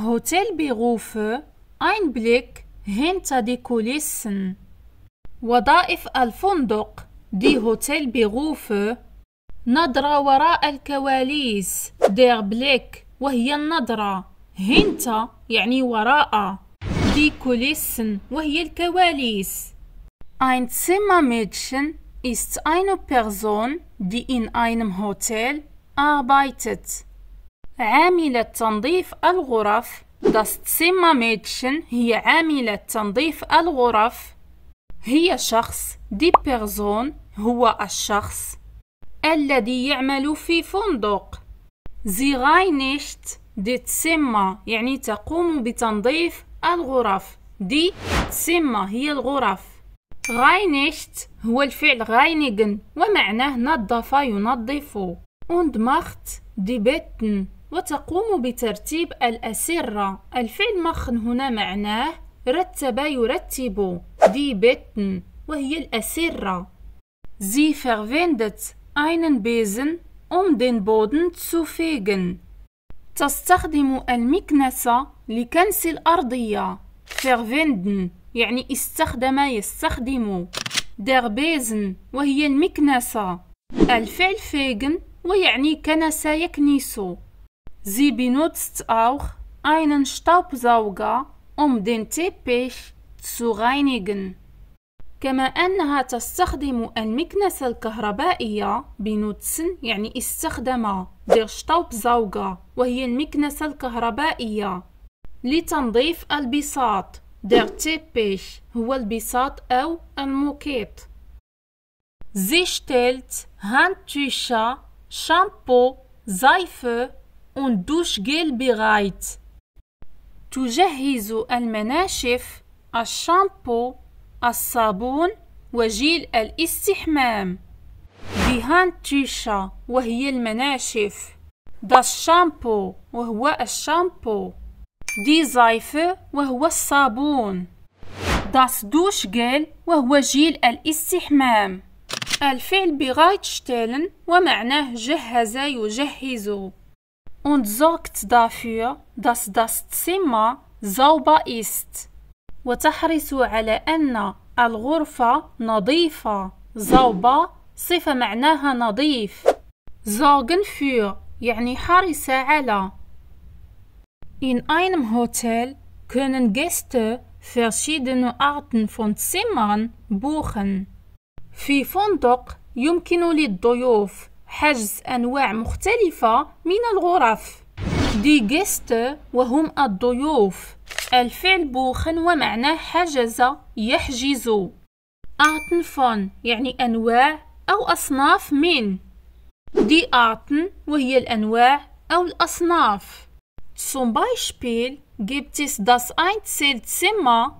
هوتيل بيغوف اين بليك هنتا دي كوليسن وظائف الفندق دي هوتيل بيغوف نظرة وراء الكواليس دير بليك وهي النظرة هنتا يعني وراء دي كوليسن وهي الكواليس اين سيما ميتشن ist eine Person, die in einem Hotel arbeitet. عاملة تنظيف الغرف Das Zimmermädchen هي عاملة تنظيف الغرف هي شخص دي بيرسون هو الشخص الذي يعمل في فندق Sie نيشت دي تسمى يعني تقوم بتنظيف الغرف دي تسمى هي الغرف غاينيشت هو الفعل reinigen ومعناه نظف ينظف und macht die Betten وتقوم بترتيب الأسرة الفعل مخن هنا معناه رتب يرتب دي بتن وهي الأسرة زي فغفندت أينن بيزن أم دين بودن تسو fegen. تستخدم المكنسة لكنس الأرضية. فغفندن يعني استخدم يستخدم. der بيزن وهي المكنسة. الفعل فيجن ويعني كنس يكنس. Sie benutzt auch einen Staubsauger, um den Teppich zu reinigen. كما أنها تستخدم المكنسة الكهربائية بنوتسن يعني استخدم der Staubsauger وهي المكنسة الكهربائية لتنظيف البساط der Teppich هو البساط أو الموكيت Sie stellt Handtücher, Shampoo, Seife und Duschgel تجهز المناشف الشامبو الصابون وجيل الاستحمام دي هاندتيشا وهي المناشف دا الشامبو وهو الشامبو دي زايفة وهو الصابون داس دوش جيل وهو جيل الاستحمام الفعل بغايت شتيلن ومعناه جهز يجهز und sorgt dafür, dass das Zimmer sauber ist. وتحرص على أن الغرفة نظيفة sauber صفة معناها نظيف sorgen für يعني حرص على In einem Hotel können Gäste verschiedene Arten von Zimmern buchen. في فندق يمكن للضيوف حجز أنواع مختلفة من الغرف دي جيست وهم الضيوف الفعل بوخن ومعناه حجز يحجز أعطن يعني أنواع أو أصناف من دي أعطن وهي الأنواع أو الأصناف Zum Beispiel gibt es das Einzelzimmer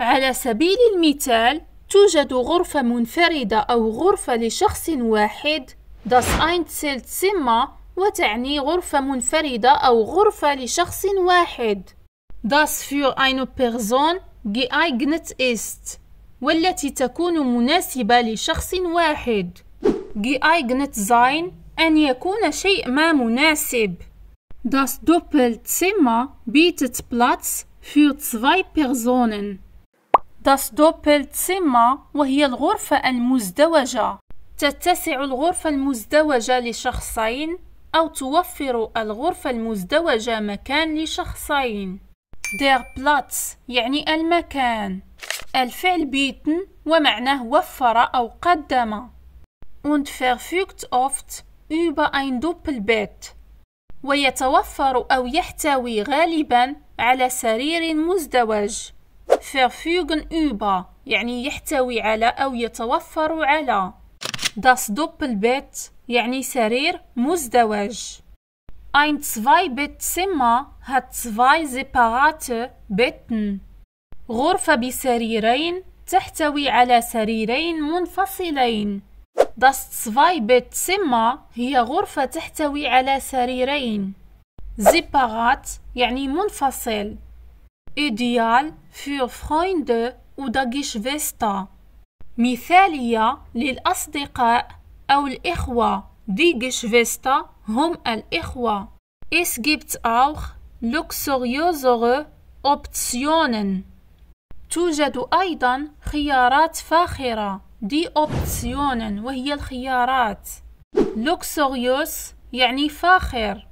على سبيل المثال توجد غرفة منفردة أو غرفة لشخص واحد Das Einzelzimmer وتعني غرفة منفردة أو غرفة لشخص واحد. Das für eine Person geeignet ist والتي تكون مناسبة لشخص واحد. geeignet sein أن يكون شيء ما مناسب. Das Doppelzimmer bietet Platz für zwei Personen. Das Doppelzimmer وهي الغرفة المزدوجة تتسع الغرفة المزدوجة لشخصين أو توفر الغرفة المزدوجة مكان لشخصين der Platz يعني المكان الفعل بيتن ومعناه وفر أو قدم und verfügt oft über ein Doppelbett ويتوفر أو يحتوي غالبا على سرير مزدوج verfügen über يعني يحتوي على أو يتوفر على Das Doppelbett يعني سرير مزدوج. Ein Zwei-Bettzimmer hat zwei separate Betten. غرفة بسريرين تحتوي على سريرين منفصلين. Das Zwei-Bettzimmer هي غرفة تحتوي على سريرين. Separat يعني منفصل. Ideal für Freunde oder Geschwister. مثالية للأصدقاء أو الإخوة دي Geschwister هم الإخوة Es gibt auch luxuriösere Optionen توجد أيضا خيارات فاخرة دي أوبتسيونن وهي الخيارات لوكسوريوس يعني فاخر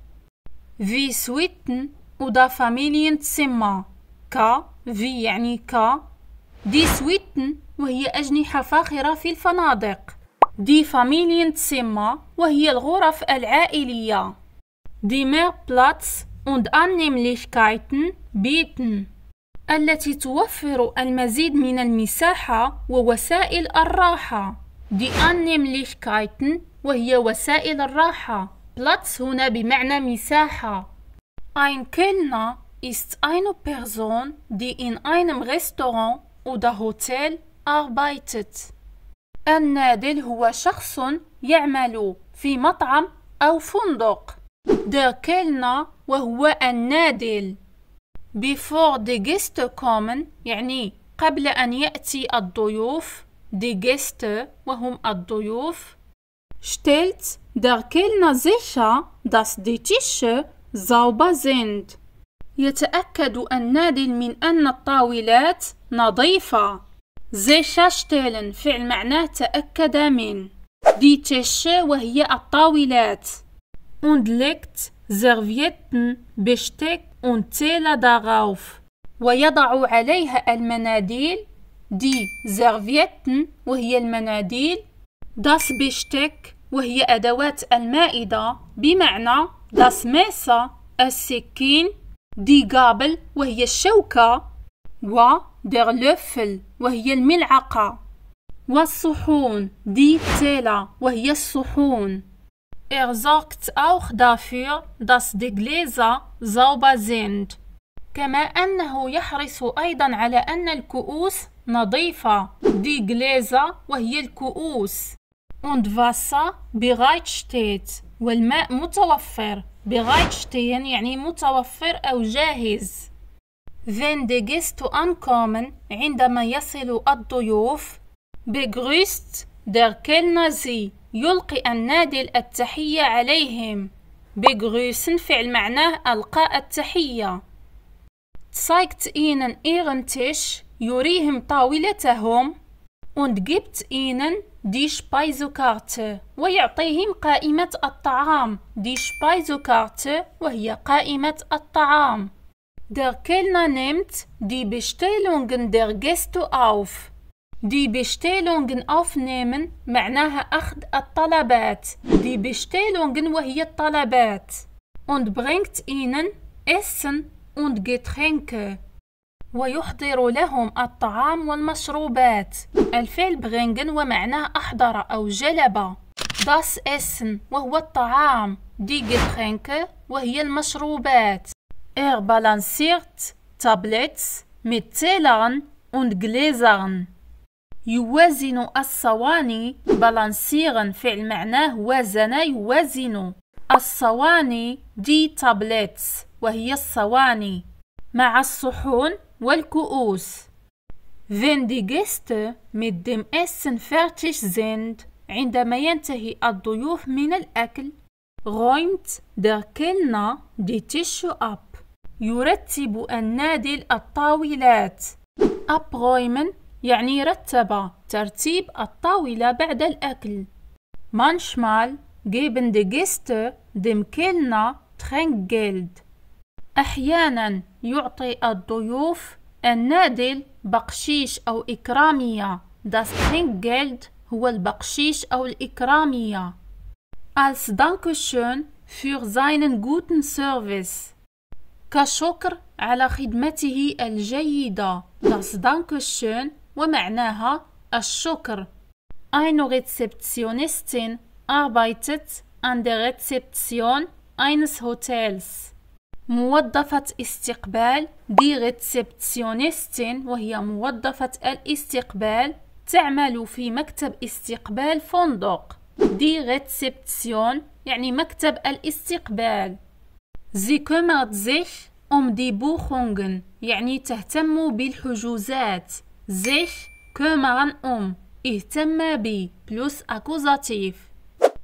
في سويتن ودا فاميلين تسمى كا في يعني كا دي سويتن وهي أجنحة فاخرة في الفنادق دي فاميليين تسيما وهي الغرف العائلية دي مير بلاتس und Annehmlichkeiten بيتن التي توفر المزيد من المساحة ووسائل الراحة دي Annehmlichkeiten وهي وسائل الراحة بلاتس هنا بمعنى مساحة Ein Kellner ist eine Person, die in einem Restaurant و ده هوتيل أربايتت النادل هو شخص يعمل في مطعم أو فندق ده كيلنا وهو النادل Before the guest common يعني قبل أن يأتي الضيوف دي جيست وهم الضيوف شتيلت در كيلنا زيشا داس دي تيش زاوبا زيند يتأكد النادل من أن الطاولات نظيفة زي شاشتيلن فعل معناه تأكد من دي تشي وهي الطاولات und legt Servietten, Besteck und Teller darauf. ويضع عليها المناديل دي Servietten وهي المناديل das Besteck وهي أدوات المائدة بمعنى das Messer السكين دي قابل وهي الشوكة و دغ لوفل وهي الملعقة والصحون دي تيلا وهي الصحون Er اوخ دافير داس دي die زوبا زيند كما أنه يحرص أيضا على أن الكؤوس نظيفة. دي غليزا وهي الكؤوس. Und Wasser bereitsteht. والماء متوفر. bereitstehen يعني متوفر أو جاهز. wenn die Gäste ankommen عندما يصل الضيوف begrüßt der Kellner sie يلقي النادل التحية عليهم begrüßen فعل معناه ألقاء التحية zeigt ihnen ihren Tisch يريهم طاولتهم und gibt ihnen die Speisekarte ويعطيهم قائمة الطعام die Speisekarte وهي قائمة الطعام Der Kellner nimmt die Bestellungen der Gäste auf. Die Bestellungen aufnehmen معناها أخذ الطلبات. Die Bestellungen وهي الطلبات. Und bringt ihnen Essen und Getränke. ويحضر لهم الطعام والمشروبات. الفعل bringen ومعناه أحضر أو جلب. Das Essen وهو الطعام. Die Getränke وهي المشروبات. Er balanciert Tablets mit Zählern und Gläsern. يوازن الصواني balancieren فعل معناه وزن يوازن الصواني دي تابلتس وهي الصواني مع الصحون والكؤوس Wenn die Gäste mit dem Essen fertig sind, عندما ينتهي الضيوف من الأكل, räumt der Kellner die Tische ab. يرتب النادل الطاولات أبغويمن يعني رتب ترتيب الطاولة بعد الأكل مانشمال جيبن die Gäste dem Kellner جيلد أحيانا يعطي الضيوف النادل بقشيش أو إكرامية das جيلد هو البقشيش أو الإكرامية als Dankeschön für seinen guten Service كشكر على خدمته الجيدة das Dankeschön ومعناها الشكر Eine Rezeptionistin arbeitet an der Rezeption eines Hotels موظفة استقبال دي ريتسبسيونيستين وهي موظفة الاستقبال تعمل في مكتب استقبال فندق دي ريسبسيون يعني مكتب الاستقبال زي كومارت زيخ أم دي بوخونغن يعني تهتم بالحجوزات زيخ كومغن أم اهتم بي بلوس أكوزاتيف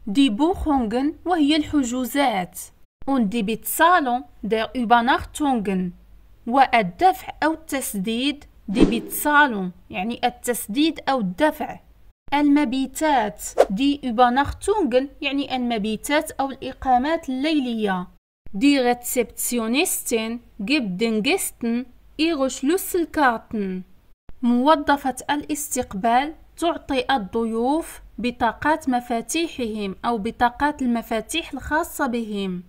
دي بوخونغن وهي الحجوزات أون دي بيتسالون دير أوبانارتونغن والدفع أو التسديد دي بيتسالون يعني التسديد أو الدفع المبيتات دي أوبانارتونغن يعني المبيتات أو الإقامات الليلية Die Rezeptionistin gibt den Gästen ihre Schlüsselkarten. موظفة الاستقبال تعطي الضيوف بطاقات مفاتيحهم أو بطاقات المفاتيح الخاصة بهم.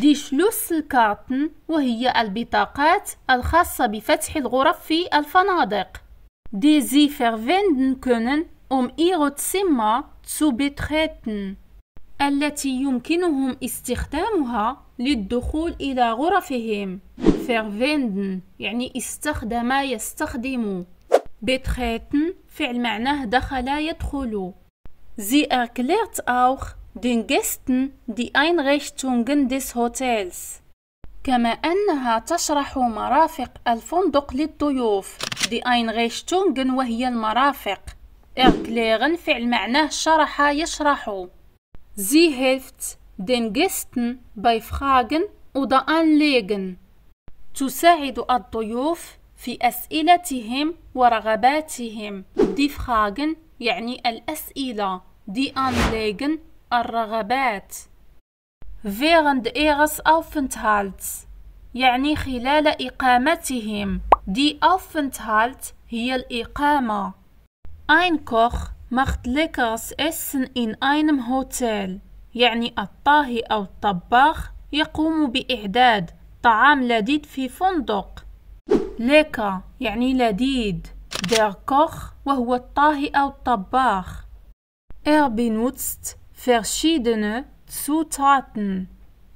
دي Schlüsselkarten وهي البطاقات الخاصة بفتح الغرف في الفنادق. die sie verwenden können, um ihre Zimmer zu betreten. التي يمكنهم استخدامها للدخول إلى غرفهم فيرفيندن يعني استخدم يستخدم بيتريتن فعل معناه دخل يدخل Sie أوخ auch den Gästen die Einrichtungen des هوتيلز كما أنها تشرح مرافق الفندق للضيوف دي Einrichtungen وهي المرافق erklären فعل معناه شرح يشرح زي hilft Den Gästen bei Fragen oder Anliegen تساعد الضيوف في أسئلتهم ورغباتهم Die Fragen يعني الأسئلة Die Anlegen, الرغبات während ihres Aufenthalts يعني خلال إقامتهم Die Aufenthalt هي الإقامة ein Koch macht leckeres Essen in einem Hotel يعني الطاهي أو الطباخ يقوم بإعداد طعام لذيذ في فندق ليكا يعني لذيذ دير كوخ وهو الطاهي أو الطباخ إر benutzt verschiedene تسوتاتن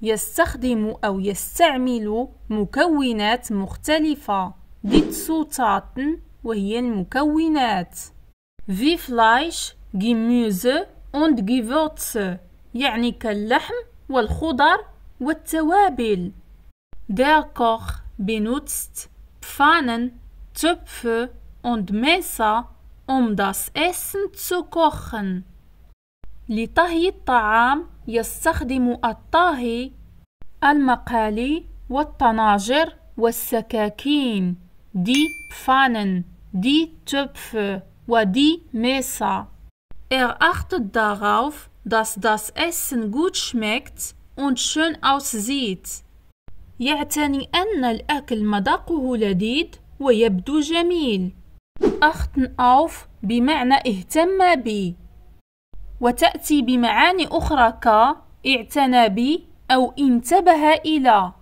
يستخدم أو يستعمل مكونات مختلفة دي Zutaten وهي المكونات في فلايش جيموزة und Gewürze يعني كاللحم والخضر والتوابل D'accord benutzt Pfannen, Töpfe und Messer, um das Essen zu kochen. لطهي الطعام يستخدم الطاهي المقالي والطناجر والسكاكين دي Pfannen, دي Töpfe ودي Messer. Er achtet darauf, dass das Essen gut schmeckt und schön aussieht. يعتني أن الأكل مذاقه لذيذ ويبدو جميل. achten auf بمعنى اهتم بي وتأتي بمعاني أخرى ك اعتنى بي أو انتبه إلى